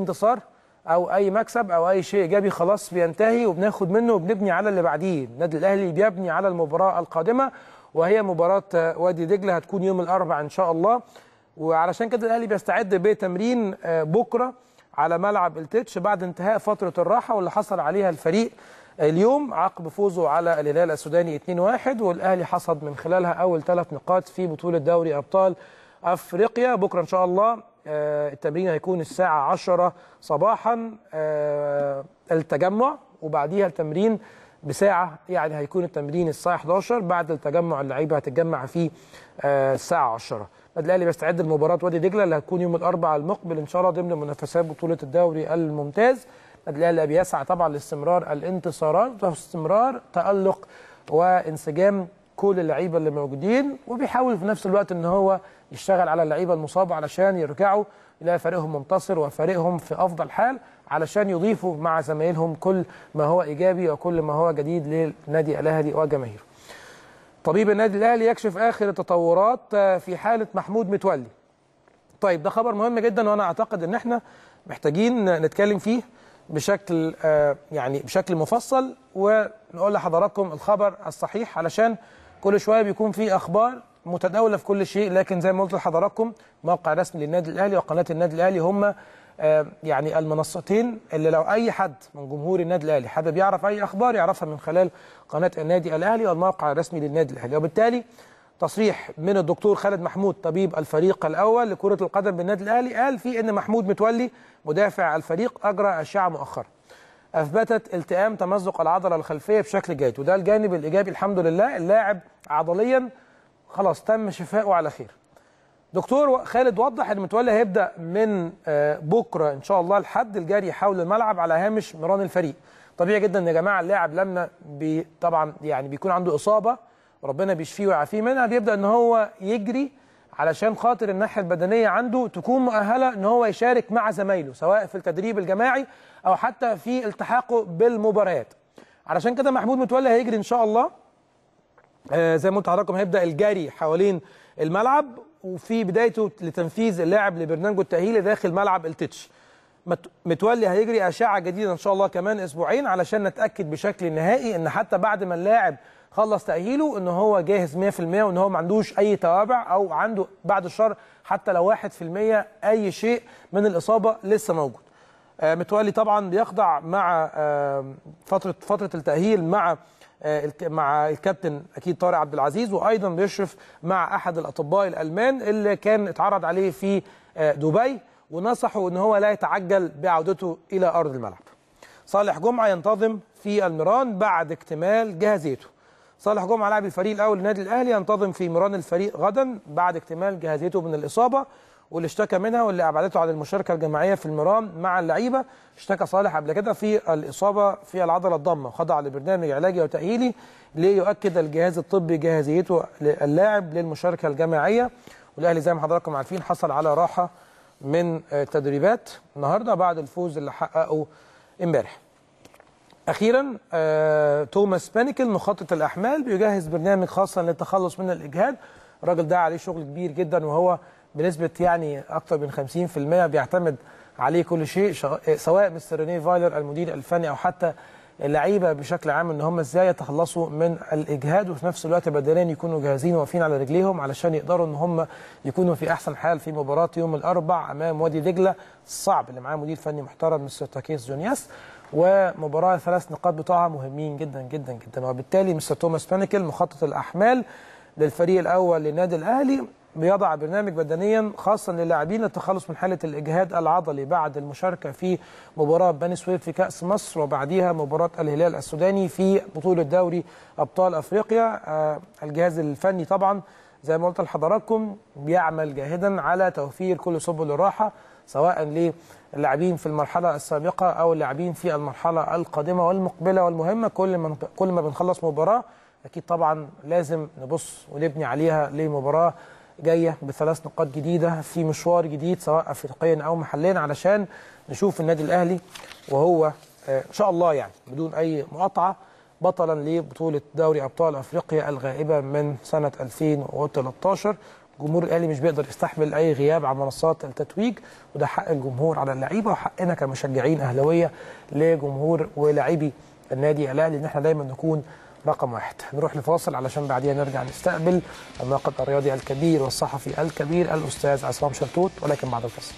انتصار او اي مكسب او اي شيء ايجابي خلاص بينتهي وبناخد منه وبنبني على اللي بعديه النادي الاهلي بيبني على المباراه القادمه وهي مباراه وادي دجله هتكون يوم الاربعاء ان شاء الله وعلشان كده الاهلي بيستعد بتمرين آه، بكره على ملعب التتش بعد انتهاء فتره الراحه واللي حصل عليها الفريق آه، اليوم عقب فوزه على الهلال السوداني 2-1 والاهلي حصد من خلالها اول ثلاث نقاط في بطوله دوري ابطال افريقيا بكره ان شاء الله آه، التمرين هيكون الساعة 10 صباحا آه، التجمع وبعديها التمرين بساعة يعني هيكون التمرين الساعة 11 بعد التجمع اللعيبة هتتجمع فيه آه، الساعة 10 النادي الاهلي بيستعد لمباراة وادي دجلة اللي هتكون يوم الأربعاء المقبل إن شاء الله ضمن منافسات بطولة الدوري الممتاز النادي الاهلي بيسعى طبعا لاستمرار الانتصارات واستمرار تألق وانسجام كل اللعيبه اللي موجودين وبيحاول في نفس الوقت ان هو يشتغل على اللعيبه المصابه علشان يرجعوا الى فريقهم منتصر وفريقهم في افضل حال علشان يضيفوا مع زمايلهم كل ما هو ايجابي وكل ما هو جديد للنادي الاهلي وجماهيره. طبيب النادي الاهلي يكشف اخر التطورات آه، في حاله محمود متولي. طيب ده خبر مهم جدا وانا اعتقد ان احنا محتاجين نتكلم فيه بشكل آه، يعني بشكل مفصل ونقول لحضراتكم الخبر الصحيح علشان كل شوية بيكون في أخبار متداولة في كل شيء لكن زي ما قلت لحضراتكم موقع رسمي للنادي الأهلي وقناة النادي الأهلي هم آه، يعني المنصتين اللي لو أي حد من جمهور النادي الأهلي حابب يعرف أي أخبار يعرفها من خلال قناة النادي الأهلي والموقع الرسمي للنادي الأهلي وبالتالي تصريح من الدكتور خالد محمود طبيب الفريق الأول لكرة القدم بالنادي الأهلي قال في أن محمود متولي مدافع الفريق أجرى أشعة مؤخرا أثبتت التئام تمزق العضلة الخلفية بشكل جيد وده الجانب الإيجابي الحمد لله اللاعب عضليا خلاص تم شفائه على خير دكتور خالد وضح ان المتولي هيبدا من آه، بكره ان شاء الله لحد الجري حول الملعب على هامش مران الفريق طبيعي جدا يا جماعه اللاعب لما بي طبعا يعني بيكون عنده اصابه ربنا بيشفيه ويعافيه منها بيبدا ان هو يجري علشان خاطر الناحيه البدنيه عنده تكون مؤهله ان هو يشارك مع زمايله سواء في التدريب الجماعي او حتى في التحاقه بالمباريات علشان كده محمود متولي هيجري ان شاء الله آه زي ما قلت هيبدا الجري حوالين الملعب وفي بدايته لتنفيذ اللاعب لبرنامجه التاهيلي داخل ملعب التتش متولي هيجري اشعه جديده ان شاء الله كمان اسبوعين علشان نتاكد بشكل نهائي ان حتى بعد ما اللاعب خلص تاهيله ان هو جاهز 100% وان هو ما عندوش اي توابع او عنده بعد الشر حتى لو 1% اي شيء من الاصابه لسه موجود آه، متولي طبعا بيخضع مع آه، فتره فتره التاهيل مع آه، مع الكابتن اكيد طارق عبد العزيز وايضا بيشرف مع احد الاطباء الالمان اللي كان اتعرض عليه في دبي ونصحه ان هو لا يتعجل بعودته الى ارض الملعب. صالح جمعه ينتظم في الميران بعد اكتمال جاهزيته. صالح جمعه لاعب الفريق الاول للنادي الاهلي ينتظم في مران الفريق غدا بعد اكتمال جاهزيته من الاصابه واللي اشتكى منها واللي ابعدته عن المشاركه الجماعيه في المران مع اللعيبه اشتكى صالح قبل كده في الاصابه في العضله الضامه خضع لبرنامج علاجي وتاهيلي ليؤكد الجهاز الطبي جاهزيته اللاعب للمشاركه الجماعيه والاهلي زي ما حضراتكم عارفين حصل على راحه من التدريبات النهارده بعد الفوز اللي حققه امبارح أخيرا آه، توماس بانيكل مخطط الأحمال بيجهز برنامج خاصا للتخلص من الإجهاد الراجل ده عليه شغل كبير جدا وهو بنسبة يعني أكثر من 50% بيعتمد عليه كل شيء سواء مستر رينيه فايلر المدير الفني أو حتى اللعيبة بشكل عام إن هم إزاي يتخلصوا من الإجهاد وفي نفس الوقت بدنيا يكونوا جاهزين واقفين على رجليهم علشان يقدروا إن هم يكونوا في أحسن حال في مباراة يوم الأربع أمام وادي دجلة الصعب اللي معاه مدير فني محترم مستر تاكيس جونياس ومباراه ثلاث نقاط بتوعها مهمين جدا جدا جدا وبالتالي مستر توماس بانيكل مخطط الاحمال للفريق الاول للنادي الاهلي بيضع برنامج بدنيا خاصا للاعبين للتخلص من حاله الاجهاد العضلي بعد المشاركه في مباراه بني سويف في كاس مصر وبعديها مباراه الهلال السوداني في بطوله دوري ابطال افريقيا آه، الجهاز الفني طبعا زي ما قلت لحضراتكم بيعمل جاهدا على توفير كل سبل الراحه سواء للاعبين في المرحله السابقه او اللاعبين في المرحله القادمه والمقبله والمهمه كل ما كل ما بنخلص مباراه اكيد طبعا لازم نبص ونبني عليها لمباراه جايه بثلاث نقاط جديده في مشوار جديد سواء افريقيا او محليا علشان نشوف النادي الاهلي وهو آه، ان شاء الله يعني بدون اي مقاطعه بطلا لبطوله دوري ابطال افريقيا الغائبه من سنه 2013 جمهور الاهلي مش بيقدر يستحمل اي غياب عن منصات التتويج وده حق الجمهور على اللعيبه وحقنا كمشجعين اهلاويه لجمهور ولاعبي النادي الاهلي ان احنا دايما نكون رقم واحد نروح لفاصل علشان بعديها نرجع نستقبل الناقد الرياضي الكبير والصحفي الكبير الاستاذ عصام شرتوت ولكن بعد الفاصل